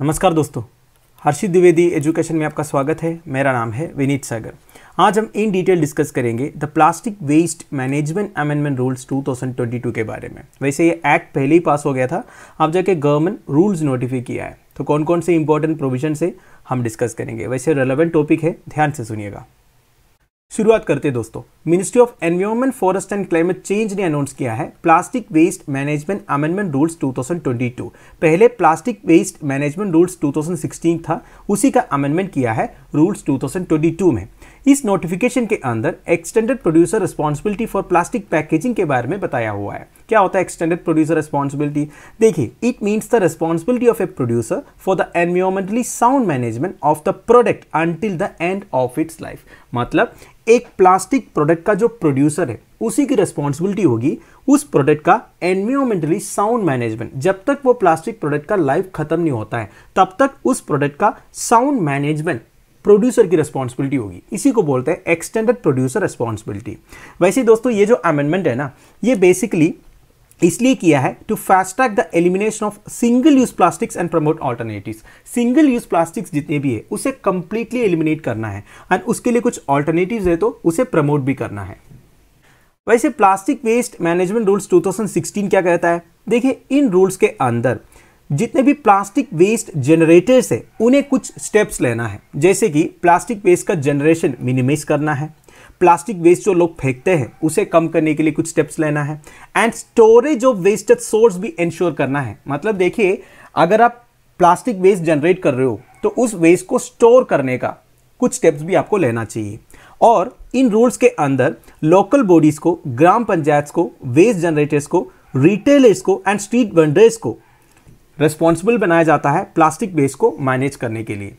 नमस्कार दोस्तों हर्षित द्विवेदी एजुकेशन में आपका स्वागत है मेरा नाम है विनीत सागर आज हम इन डिटेल डिस्कस करेंगे the plastic waste management amendment rules 2022 के बारे में वैसे ये एक्ट पहले ही पास हो गया था अब जाके गवर्नमेंट रूल्स नोटिफाई किया है तो कौन कौन से इंपॉर्टेंट प्रोविजन से हम डिस्कस करेंगे वैसे रेलेवेंट टॉपिक है ध्यान से सुनिएगा शुरुआत करते दोस्तों ministry of environment forest and climate change ने अनाउंस किया है plastic waste management amendment rules 2022 पहले प्लास्टिक वेस्ट मैनेजमेंट रूल्स 2016 था उसी का अमेंडमेंट किया है रूल्स 2022 में इस नोटिफिकेशन के अंदर extended producer responsibility for plastic packaging के बारे में बताया हुआ है क्या होता है एक्सटेंडेड प्रोड्यूसर रिस्पॉन्सिबिलिटी देखिए it means the responsibility of a producer for the environmentally sound management of the product until the end of its life मतलब एक प्लास्टिक प्रोडक्ट का जो प्रोड्यूसर है उसी की रिस्पॉन्सिबिलिटी होगी उस प्रोडक्ट का एनवायरमेंटली साउंड मैनेजमेंट जब तक वो प्लास्टिक प्रोडक्ट का लाइफ खत्म नहीं होता है तब तक उस प्रोडक्ट का साउंड मैनेजमेंट प्रोड्यूसर की रिस्पॉन्सिबिलिटी होगी इसी को बोलते हैं एक्सटेंडेड प्रोड्यूसर रिस्पॉन्सिबिलिटी वैसे दोस्तों ये जो अमेंडमेंट है ना ये बेसिकली इसलिए किया है to fast track the elimination of single use plastics and promote alternatives single use plastics जितने भी है उसे कंप्लीटली एलिमिनेट करना है एंड उसके लिए कुछ ऑल्टरनेटिव है तो उसे प्रमोट भी करना है वैसे प्लास्टिक वेस्ट मैनेजमेंट रूल्स 2016 क्या कहता है देखिए इन रूल्स के अंदर जितने भी प्लास्टिक वेस्ट जनरेटर्स है उन्हें कुछ स्टेप्स लेना है जैसे कि प्लास्टिक वेस्ट का जनरेशन मिनिमाइज करना है प्लास्टिक वेस्ट जो लोग फेंकते हैं उसे कम करने के लिए कुछ स्टेप्स लेना है and storage of wasted source भी इंश्योर करना है मतलब देखिए अगर आप प्लास्टिक वेस्ट जनरेट कर रहे हो तो उस वेस्ट को स्टोर करने का कुछ स्टेप्स भी आपको लेना चाहिए और इन रूल्स के अंदर लोकल बॉडीज़ को ग्राम पंचायत को वेस्ट जनरेटर्स को रिटेलर्स को एंड स्ट्रीट वेंडर्स को रिस्पॉन्सिबल बनाया जाता है प्लास्टिक वेस्ट को मैनेज करने के लिए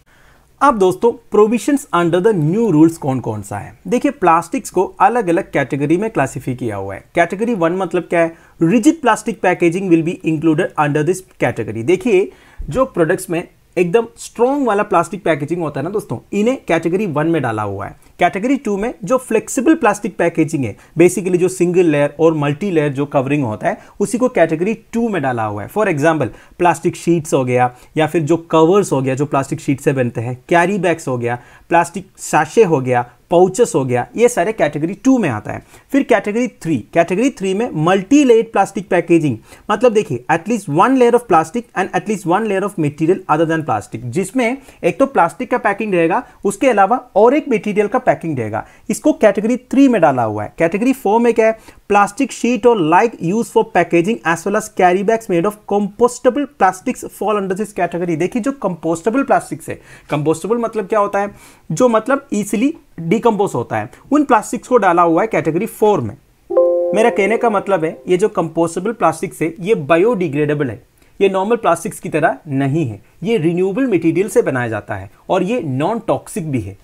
अब दोस्तों provisions under the new rules कौन कौन सा है देखिए प्लास्टिक्स को अलग अलग कैटेगरी में क्लासिफाई किया हुआ है कैटेगरी वन मतलब क्या है rigid plastic packaging will be included under this category देखिए जो प्रोडक्ट्स में एकदम स्ट्रॉन्ग वाला प्लास्टिक पैकेजिंग होता है ना दोस्तों इन्हें कैटेगरी वन में डाला हुआ है कैटेगरी टू में जो फ्लेक्सिबल प्लास्टिक पैकेजिंग है बेसिकली जो सिंगल लेयर और मल्टी लेयर जो कवरिंग होता है उसी को कैटेगरी टू में डाला हुआ है फॉर एग्जाम्पल प्लास्टिक शीट्स हो गया या फिर जो कवर्स हो गया जो प्लास्टिक शीट से बनते हैं कैरी बैग्स हो गया प्लास्टिक साशे हो गया पाउचेस हो गया ये सारे कैटेगरी टू में आता है फिर कैटेगरी थ्री कैटेगरी थ्री में मल्टी लेयर प्लास्टिक पैकेजिंग मतलब देखिए at least one layer of plastic and at least one layer of material other than plastic जिसमें एक तो प्लास्टिक का पैकिंग रहेगा उसके अलावा और एक मेटीरियल का पैकिंग रहेगा इसको कैटेगरी थ्री में डाला हुआ है कैटेगरी फोर में क्या है Plastic sheet or like used for packaging as well as carry bags made of compostable plastics fall under this category. देखिए जो compostable plastics है compostable मतलब क्या होता है जो मतलब easily decompose होता है उन plastics को डाला हुआ है कैटेगरी फोर में मेरा कहने का मतलब है ये जो कंपोस्टेबल प्लास्टिक्स है ये बायोडिग्रेडेबल है ये नॉर्मल प्लास्टिक्स की तरह नहीं है ये रिन्यूएबल मटेरियल से बनाया जाता है और ये नॉन टॉक्सिक भी है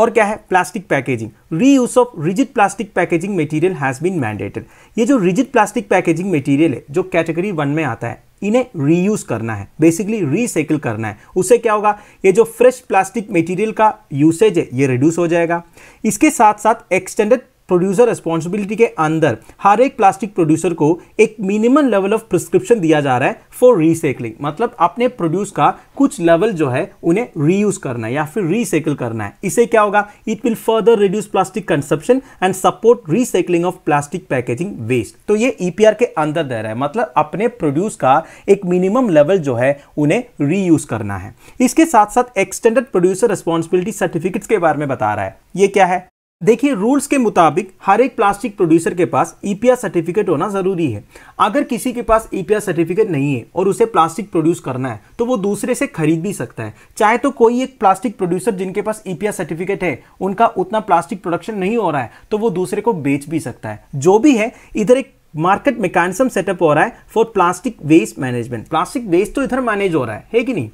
और क्या है plastic packaging reuse of rigid plastic packaging material has been mandated ये जो रिजिड प्लास्टिक पैकेजिंग मटेरियल है जो कैटेगरी वन में आता है इन्हें रीयूज करना है बेसिकली रीसाइकिल करना है उससे क्या होगा ये जो फ्रेश प्लास्टिक मटेरियल का यूसेज है ये रिड्यूस हो जाएगा इसके साथ साथ एक्सटेंडेड प्रोड्यूसर रिस्पॉन्सिबिलिटी के अंदर हर एक प्लास्टिक प्रोड्यूसर को एक मिनिमम लेवल ऑफ प्रिस्क्रिप्शन दिया जा रहा है फॉर रीसाइकलिंग मतलब अपने प्रोड्यूस का कुछ लेवल जो है उन्हें रीयूज करना है या फिर रीसाइकिल करना है इसे क्या होगा it will further reduce plastic consumption and support recycling of plastic packaging waste तो ये ईपीआर e के अंदर दे रहा है मतलब अपने प्रोड्यूस का एक मिनिमम लेवल जो है उन्हें रीयूज करना है इसके साथ साथ एक्सटेंडेड प्रोड्यूसर रिस्पॉन्सिबिलिटी सर्टिफिकेट्स के बारे में बता रहा है ये क्या है देखिए रूल्स के मुताबिक हर एक प्लास्टिक प्रोड्यूसर के पास ईपीआर e सर्टिफिकेट होना ज़रूरी है अगर किसी के पास ईपीआर e सर्टिफिकेट नहीं है और उसे प्लास्टिक प्रोड्यूस करना है तो वो दूसरे से खरीद भी सकता है चाहे तो कोई एक प्लास्टिक प्रोड्यूसर जिनके पास ईपीआर e सर्टिफिकेट है उनका उतना प्लास्टिक प्रोडक्शन नहीं हो रहा है तो वो दूसरे को बेच भी सकता है जो भी है इधर एक मार्केट मेकानिज्म सेटअप हो रहा है for plastic waste management plastic waste तो इधर मैनेज हो रहा है, है कि नहीं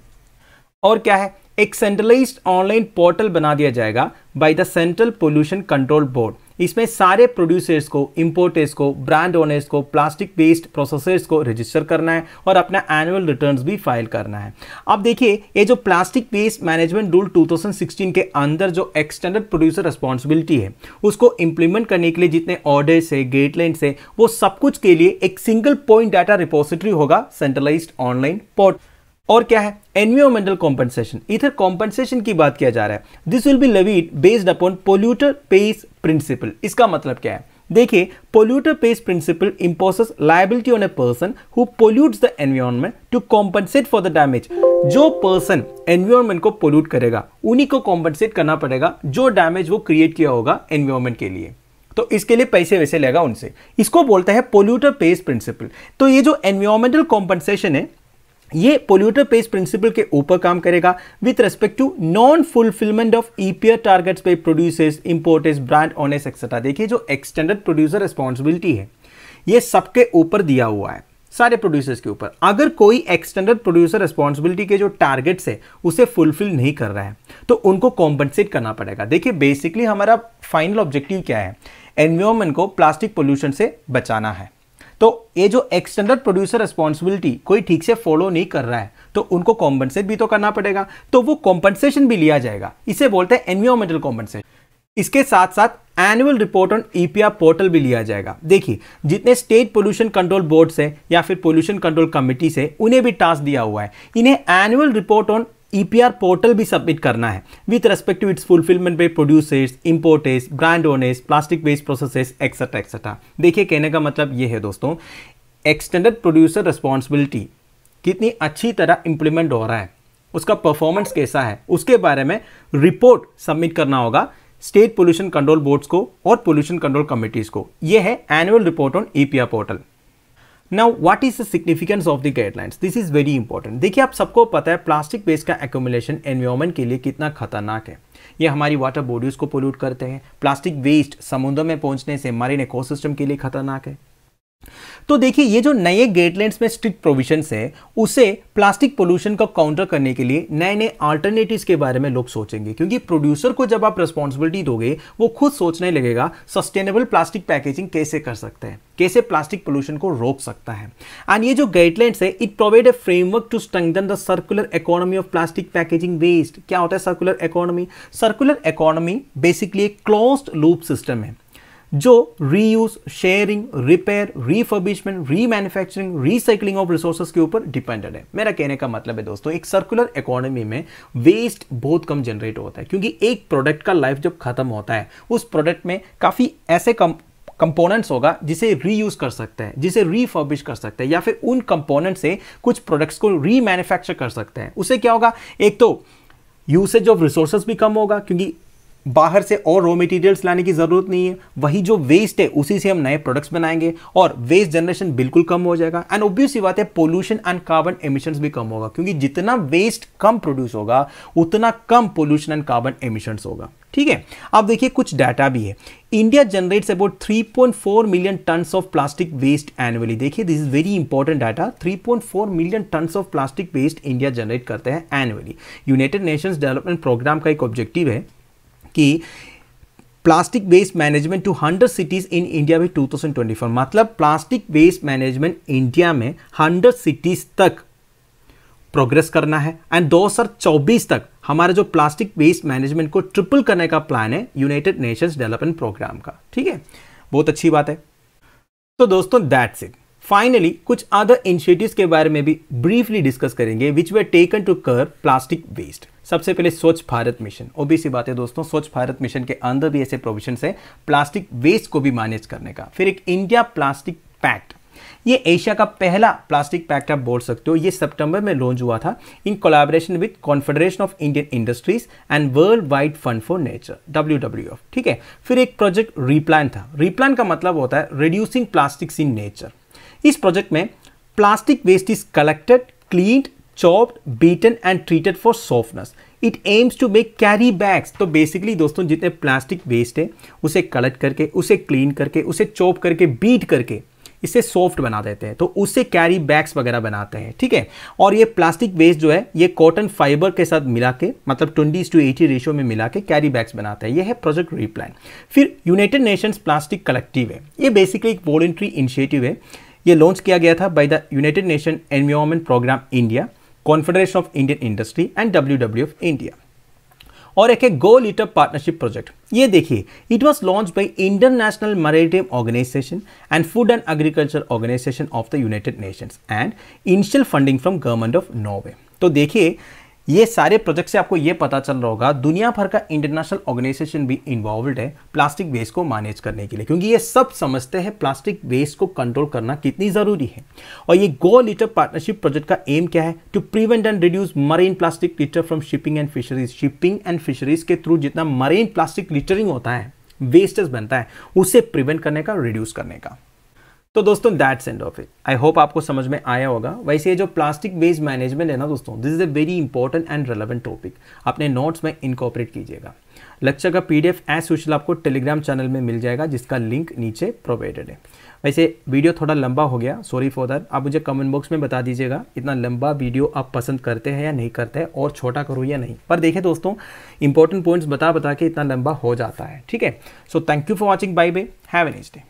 और क्या है एक सेंट्रलाइज ऑनलाइन पोर्टल बना दिया जाएगा by the central pollution control board इसमें सारे प्रोड्यूसर्स को इंपोर्टर्स को ब्रांड ओनर्स को प्लास्टिक बेस्ड प्रोसेसर्स को रजिस्टर करना है और अपना एनुअल रिटर्न्स भी फाइल करना है अब देखिए ये जो प्लास्टिक वेस्ट मैनेजमेंट रूल 2016 के अंदर जो एक्सटेंडेड प्रोड्यूसर रिस्पॉन्सिबिलिटी है उसको इंप्लीमेंट करने के लिए जितने ऑर्डर्स है गेटलाइन है वो सब कुछ के लिए एक सिंगल पॉइंट डाटा रिपोजिटरी होगा सेंट्रलाइज ऑनलाइन पोर्टल और क्या है एनवायरमेंटल कॉम्पनसेशन इधर कॉम्पनसेशन की बात किया जा रहा है this will be levied based upon polluter pays principle इसका मतलब क्या है देखिए polluter pays principle imposes liability on a person who pollutes the environment to compensate for the damage जो पर्सन एनवायरमेंट को पोल्यूट करेगा उन्हीं को कॉम्पनसेट करना पड़ेगा जो डैमेज वो क्रिएट किया होगा एनवायरमेंट के लिए तो इसके लिए पैसे वैसे लेगा उनसे इसको बोलता है पोल्यूटर पेस प्रिंसिपल तो ये जो एनवायरमेंटल कॉम्पनसेशन है ये पोल्यूटर पेज प्रिंसिपल के ऊपर काम करेगा with respect to non fulfilment of EPR targets पे producers importers brand owners etcetera देखिए जो एक्सटेंडेड प्रोड्यूसर रिस्पॉन्सिबिलिटी है ये सबके ऊपर दिया हुआ है सारे प्रोड्यूसर्स के ऊपर अगर कोई एक्सटेंडेड प्रोड्यूसर रिस्पॉन्सिबिलिटी के जो टारगेट्स है उसे फुलफिल नहीं कर रहा है तो उनको कॉम्पनसेट करना पड़ेगा देखिए बेसिकली हमारा फाइनल ऑब्जेक्टिव क्या है एनवायरमेंट को प्लास्टिक पोल्यूशन से बचाना है तो ये जो एक्सटर्नल प्रोड्यूसर रिस्पॉन्सिबिलिटी कोई ठीक से फॉलो नहीं कर रहा है तो उनको कॉम्पनसेट भी तो करना पड़ेगा तो वो कॉम्पनसेशन भी लिया जाएगा इसे बोलते हैं एनवायरमेंटल कॉम्पनसेशन इसके साथ साथ annual report on EPR portal भी लिया जाएगा देखिए जितने स्टेट पोल्यूशन कंट्रोल बोर्ड से या फिर पोल्यूशन कंट्रोल कमिटी से उन्हें भी टास्क दिया हुआ है इन्हें annual report on EPR e portal भी सबमिट करना है with respect to its fulfilment by producers importers brand owners plastic waste processes etcetera etcetera देखिए कहने का मतलब ये है दोस्तों एक्सटेंडेड प्रोड्यूसर रिस्पॉन्सिबिलिटी कितनी अच्छी तरह इंप्लीमेंट हो रहा है उसका परफॉर्मेंस कैसा है उसके बारे में रिपोर्ट सबमिट करना होगा स्टेट पोल्यूशन कंट्रोल बोर्ड्स को और पोल्यूशन कंट्रोल कमेटीज़ को यह है annual report on EPR portal now what is the significance of the guidelines this is very important देखिए आप सबको पता है प्लास्टिक वेस्ट का एक्यूमुलेशन एनवायरमेंट के लिए कितना खतरनाक है ये हमारी वाटर बॉडीज़ को पोल्यूट करते हैं प्लास्टिक वेस्ट समुद्र में पहुंचने से मरीन इकोसिस्टम के लिए खतरनाक है तो देखिए ये जो नए गाइडलाइंस में स्ट्रिक्ट प्रोविजंस है उसे प्लास्टिक पोल्यूशन को काउंटर करने के लिए नए नए अल्टरनेटिव्स के बारे में लोग सोचेंगे क्योंकि प्रोड्यूसर को जब आप रिस्पॉन्सिबिलिटी दोगे वो खुद सोचने लगेगा सस्टेनेबल प्लास्टिक पैकेजिंग कैसे कर सकते हैं कैसे प्लास्टिक पोल्यूशन को रोक सकता है एंड ये जो गाइडलाइंस है it provide a framework to strengthen the circular economy of plastic packaging waste क्या होता है circular economy circular economy basically एक क्लोज्ड लूप सिस्टम है जो reuse sharing repair refurbishment remanufacturing recycling of resources के ऊपर डिपेंडेंट है मेरा कहने का मतलब है दोस्तों एक सर्कुलर इकोनॉमी में वेस्ट बहुत कम जनरेट होता है क्योंकि एक प्रोडक्ट का लाइफ जब खत्म होता है उस प्रोडक्ट में काफ़ी ऐसे कम कंपोनेंट्स होगा जिसे रीयूज कर सकते हैं जिसे रीफर्बिश कर सकते हैं या फिर उन कंपोनेंट से कुछ प्रोडक्ट्स को रीमैन्युफैक्चर कर सकते हैं उसे क्या होगा एक तो यूसेज ऑफ रिसोर्सेज भी कम होगा क्योंकि बाहर से और रॉ मटेरियल्स लाने की ज़रूरत नहीं है वही जो वेस्ट है उसी से हम नए प्रोडक्ट्स बनाएंगे और वेस्ट जनरेशन बिल्कुल कम हो जाएगा एंड ऑब्वियस ये बात है पोल्यूशन एंड कार्बन एमिशंस भी कम होगा क्योंकि जितना वेस्ट कम प्रोड्यूस होगा उतना कम पोल्यूशन एंड कार्बन एमिशंस होगा ठीक है अब देखिए कुछ डाटा भी है India generates about 3.4 million tons of plastic waste annually देखिए this is very important data 3.4 million tons of plastic waste India generate करते हैं annually United Nations Development Programme का एक ऑब्जेक्टिव है कि plastic waste management two hundred cities in India भी 2024 मतलब plastic waste management India में हंड्रेड सिटीज़ तक प्रोग्रेस करना है एंड 2024 तक हमारे जो प्लास्टिक वेस्ट मैनेजमेंट को ट्रिपल करने का प्लान है यूनाइटेड नेशंस डेवलपमेंट प्रोग्राम का ठीक है बहुत अच्छी बात है तो दोस्तों दैट्स इट फाइनली कुछ अदर इनिशिएटिव्स के बारे में भी ब्रीफली डिस्कस करेंगे which were taken to curb plastic waste सबसे पहले स्वच्छ भारत मिशन ओबीसी बात है दोस्तों स्वच्छ भारत मिशन के अंदर भी ऐसे प्रोविजन है प्लास्टिक वेस्ट को भी मैनेज करने का फिर एक इंडिया प्लास्टिक पैक्ट ये एशिया का पहला प्लास्टिक पैक्ट आप बोल सकते हो ये सितंबर में लॉन्च हुआ था in collaboration with confederation of Indian industries and world wide fund for nature W W F ठीक है फिर एक प्रोजेक्ट रिप्लान था रिप्लान का मतलब होता है रिड्यूसिंग प्लास्टिक्स इन नेचर इस प्रोजेक्ट में plastic waste is collected clean chopped beaten and treated for softness it aims to make carry bags तो बेसिकली दोस्तों जितने प्लास्टिक वेस्ट है उसे कलेक्ट करके उसे क्लीन करके उसे चॉप करके बीट करके इसे सॉफ्ट बना देते हैं तो उससे कैरी बैग्स वगैरह बनाते हैं ठीक है और ये प्लास्टिक वेस्ट जो है ये कॉटन फाइबर के साथ मिला के मतलब ट्वेंटी टू एटी रेशियो में मिला के कैरी बैग्स बनाते हैं ये है प्रोजेक्ट रीप्लान फिर यूनाइटेड नेशंस प्लास्टिक कलेक्टिव है ये बेसिकली एक वॉलेंट्री इनिशिएटिव है ये लॉन्च किया गया था by the united nation environment programme India confederation of Indian industry and W F India और एक है गो लिटर पार्टनरशिप प्रोजेक्ट ये देखिए it was launch by international maritime organization and food and agriculture organization of the united nations and initial funding from government of Norway तो देखिए ये सारे project से आपको ये पता चल रहा होगा दुनिया भर का इंटरनेशनल ऑर्गेनाइजेशन भी इन्वॉल्व है प्लास्टिक वेस्ट को मैनेज करने के लिए क्योंकि ये सब समझते हैं प्लास्टिक वेस्ट को कंट्रोल करना कितनी ज़रूरी है और ये गो लिटर पार्टनरशिप प्रोजेक्ट का एम क्या है to prevent and reduce marine plastic litter from shipping and fisheries shipping and fisheries के थ्रू जितना मरीन प्लास्टिक लिटरिंग होता है वेस्टेज बनता है उसे प्रिवेंट करने का रिड्यूस करने का तो दोस्तों that's end of it I hope आपको समझ में आया होगा वैसे ये जो प्लास्टिक वेस्ट मैनेजमेंट है ना दोस्तों this is a very important and relevant topic अपने नोट्स में इनकॉपरेट कीजिएगा लेक्चर का P D F as usual आपको टेलीग्राम चैनल में मिल जाएगा जिसका लिंक नीचे प्रोवाइडेड है वैसे वीडियो थोड़ा लंबा हो गया सॉरी फॉर दैट आप मुझे कमेंट बॉक्स में बता दीजिएगा इतना लंबा वीडियो आप पसंद करते हैं या नहीं करते हैं और छोटा करो या नहीं पर देखें दोस्तों इंपॉर्टेंट पॉइंट्स बता बता के इतना लंबा हो जाता है ठीक है so thank you for watching bye bye have a next day